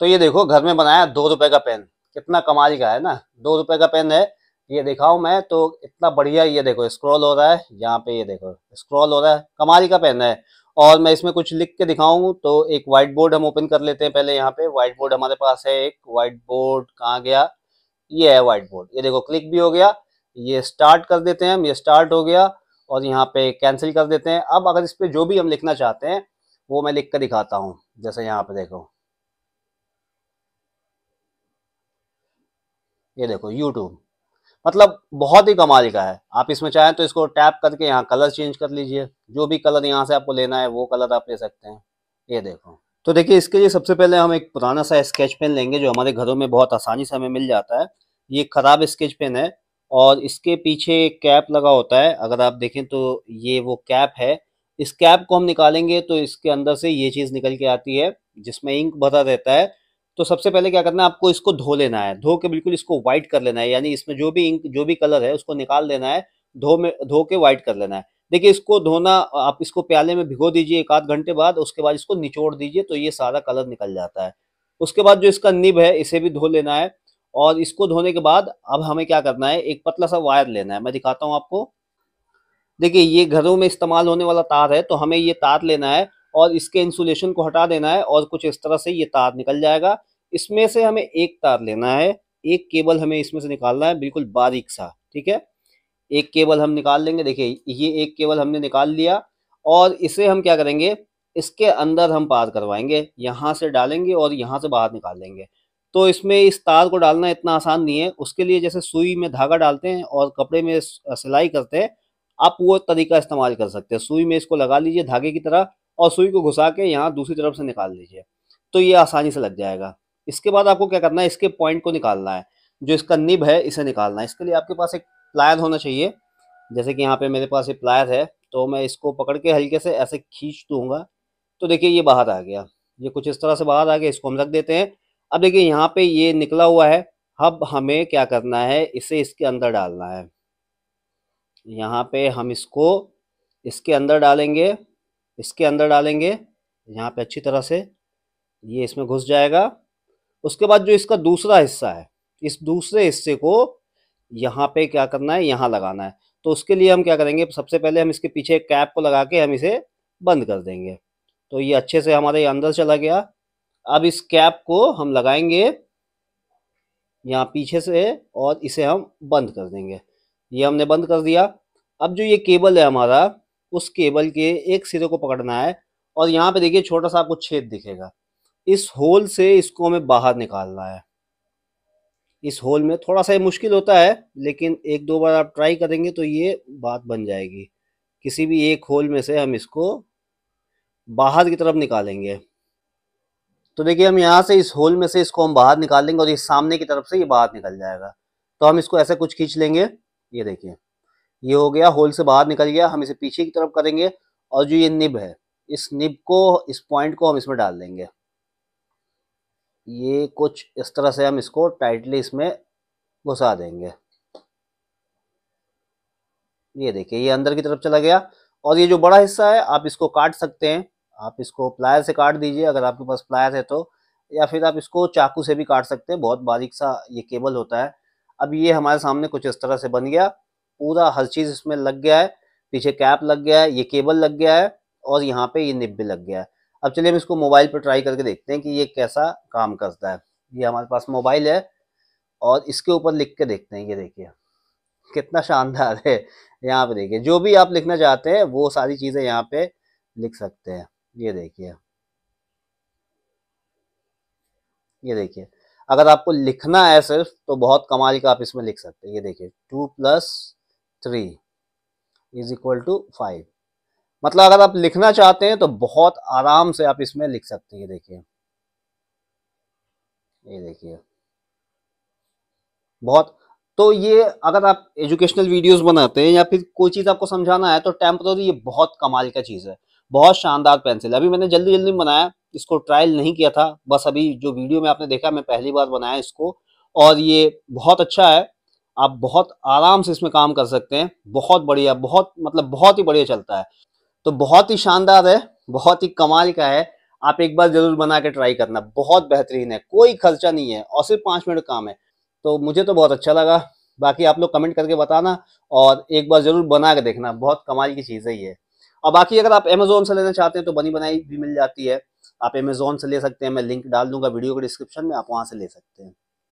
तो ये देखो घर में बनाया दो रुपए का पेन कितना कमाल का है ना दो रुपए का पेन है ये दिखाऊं मैं तो इतना बढ़िया ये देखो स्क्रॉल हो रहा है यहाँ पे ये देखो स्क्रॉल हो रहा है कमाल का पेन है और मैं इसमें कुछ लिख के दिखाऊं तो एक वाइट बोर्ड हम ओपन कर लेते हैं पहले यहाँ पे व्हाइट बोर्ड हमारे पास है एक व्हाइट बोर्ड कहाँ गया ये है व्हाइट बोर्ड ये देखो क्लिक भी हो गया ये स्टार्ट कर देते हैं हम ये स्टार्ट हो गया और यहाँ पे कैंसिल कर देते हैं अब अगर इस पर जो भी हम लिखना चाहते हैं वो मैं लिख कर दिखाता हूँ जैसे यहाँ पे देखो ये देखो यूट्यूब मतलब बहुत ही कमाल का है आप इसमें चाहें तो इसको टैप करके यहाँ कलर चेंज कर लीजिए जो भी कलर यहाँ से आपको लेना है वो कलर आप ले सकते हैं ये देखो तो देखिए इसके लिए सबसे पहले हम एक पुराना सा स्केच पेन लेंगे जो हमारे घरों में बहुत आसानी से हमें मिल जाता है ये ख़राब स्केच पेन है और इसके पीछे कैप लगा होता है अगर आप देखें तो ये वो कैप है इस कैप को हम निकालेंगे तो इसके अंदर से ये चीज़ निकल के आती है जिसमें इंक भरा रहता है तो सबसे पहले क्या करना है आपको इसको धो लेना है धो के बिल्कुल इसको व्हाइट कर लेना है यानी इसमें जो भी इंक जो भी कलर है उसको निकाल लेना है धो में धो के व्हाइट कर लेना है देखिए इसको धोना आप इसको प्याले में भिगो दीजिए एक आध घंटे बाद उसके बाद इसको निचोड़ दीजिए तो ये सारा कलर निकल जाता है उसके बाद जो इसका निब है इसे भी धो लेना है और इसको धोने के बाद अब हमें क्या करना है एक पतला सा वायर लेना है मैं दिखाता हूँ आपको देखिए ये घरों में इस्तेमाल होने वाला तार है तो हमें ये तार लेना है और इसके इंसुलेशन को हटा देना है और कुछ इस तरह से ये तार निकल जाएगा इसमें से हमें एक तार लेना है एक केबल हमें इसमें से निकालना है बिल्कुल बारीक सा ठीक है एक केबल हम निकाल लेंगे देखिए ये एक केबल हमने निकाल लिया और इसे हम क्या करेंगे इसके अंदर हम पार करवाएंगे यहाँ से डालेंगे और यहाँ से बाहर निकाल लेंगे तो इसमें इस तार को डालना इतना आसान नहीं है उसके लिए जैसे सुई में धागा डालते हैं और कपड़े में सिलाई करते हैं आप वो तरीका इस्तेमाल कर सकते हैं सुई में इसको लगा लीजिए धागे की तरह और सुई को घुसा के यहाँ दूसरी तरफ से निकाल दीजिए तो ये आसानी से लग जाएगा इसके बाद आपको क्या करना है इसके पॉइंट को निकालना है जो इसका निब है इसे निकालना है इसके लिए आपके पास एक प्लायर होना चाहिए जैसे कि यहाँ पे मेरे पास ये प्लायर है तो मैं इसको पकड़ के हल्के से ऐसे खींच दूंगा तो देखिए ये बाहर आ गया ये कुछ इस तरह से बाहर आ गया इसको हम रख देते हैं अब देखिए यहाँ पे ये निकला हुआ है अब हमें क्या करना है इसे इसके अंदर डालना है यहाँ पे हम इसको इसके अंदर डालेंगे इसके अंदर डालेंगे यहाँ पे अच्छी तरह से ये इसमें घुस जाएगा उसके बाद जो इसका दूसरा हिस्सा है इस दूसरे हिस्से को यहाँ पे क्या करना है यहाँ लगाना है तो उसके लिए हम क्या करेंगे सबसे पहले हम इसके पीछे कैप को लगा के हम इसे बंद कर देंगे तो ये अच्छे से हमारे अंदर चला गया अब इस कैप को हम लगाएंगे यहाँ पीछे से और इसे हम बंद कर देंगे ये हमने बंद कर दिया अब जो ये केबल है हमारा उस केबल के एक सिरे को पकड़ना है और यहाँ पे देखिए छोटा सा आपको छेद दिखेगा इस होल से इसको हमें बाहर निकालना है इस होल में थोड़ा सा ये मुश्किल होता है लेकिन एक दो बार आप ट्राई करेंगे तो ये बात बन जाएगी किसी भी एक होल में से हम इसको बाहर की तरफ निकालेंगे तो देखिए हम यहाँ से इस होल में से इसको हम बाहर निकाल लेंगे और ये सामने की तरफ से ये बाहर निकल जाएगा तो हम इसको ऐसे कुछ खींच लेंगे ये देखिए ये हो गया होल से बाहर निकल गया हम इसे पीछे की तरफ करेंगे और जो ये निब है इस निब को इस पॉइंट को हम इसमें डाल देंगे ये कुछ इस तरह से हम इसको टाइटली इसमें घुसा देंगे ये देखिए ये अंदर की तरफ चला गया और ये जो बड़ा हिस्सा है आप इसको काट सकते हैं आप इसको प्लायर से काट दीजिए अगर आपके पास प्लायर है तो या फिर आप इसको चाकू से भी काट सकते हैं बहुत बारीक सा ये केबल होता है अब ये हमारे सामने कुछ इस तरह से बन गया पूरा हर चीज़ इसमें लग गया है पीछे कैप लग गया है ये केबल लग गया है और यहाँ पे ये निब भी लग गया है अब चलिए हम इसको मोबाइल पर ट्राई करके देखते हैं कि ये कैसा काम करता है ये हमारे पास मोबाइल है और इसके ऊपर लिख के देखते हैं ये देखिए कितना शानदार है यहाँ पे देखिए जो भी आप लिखना चाहते हैं वो सारी चीज़ें यहाँ पे लिख सकते हैं ये देखिए ये देखिए अगर आपको लिखना है सिर्फ तो बहुत कमाल का आप इसमें लिख सकते हैं ये देखिए two plus three is equal to five मतलब अगर आप लिखना चाहते हैं तो बहुत आराम से आप इसमें लिख सकते हैं देखिए ये देखिए बहुत तो ये अगर आप एजुकेशनल वीडियोस बनाते हैं या फिर कोई चीज़ आपको समझाना है तो टेम्पररी ये बहुत कमाल का चीज़ है बहुत शानदार पेंसिल अभी मैंने जल्दी जल्दी बनाया इसको ट्रायल नहीं किया था बस अभी जो वीडियो में आपने देखा मैं पहली बार बनाया इसको और ये बहुत अच्छा है आप बहुत आराम से इसमें काम कर सकते हैं बहुत बढ़िया बहुत मतलब बहुत ही बढ़िया चलता है तो बहुत ही शानदार है बहुत ही कमाल का है आप एक बार जरूर बना के ट्राई करना बहुत बेहतरीन है कोई खर्चा नहीं है और सिर्फ पाँच मिनट काम है तो मुझे तो बहुत अच्छा लगा बाकी आप लोग कमेंट करके बताना और एक बार ज़रूर बना के देखना बहुत कमाल की चीज़ है ये और बाकी अगर आप अमेजोन से लेना चाहते हैं तो बनी बनाई भी मिल जाती है आप अमेजोन से ले सकते हैं मैं लिंक डाल दूंगा वीडियो के डिस्क्रिप्शन में आप वहाँ से ले सकते हैं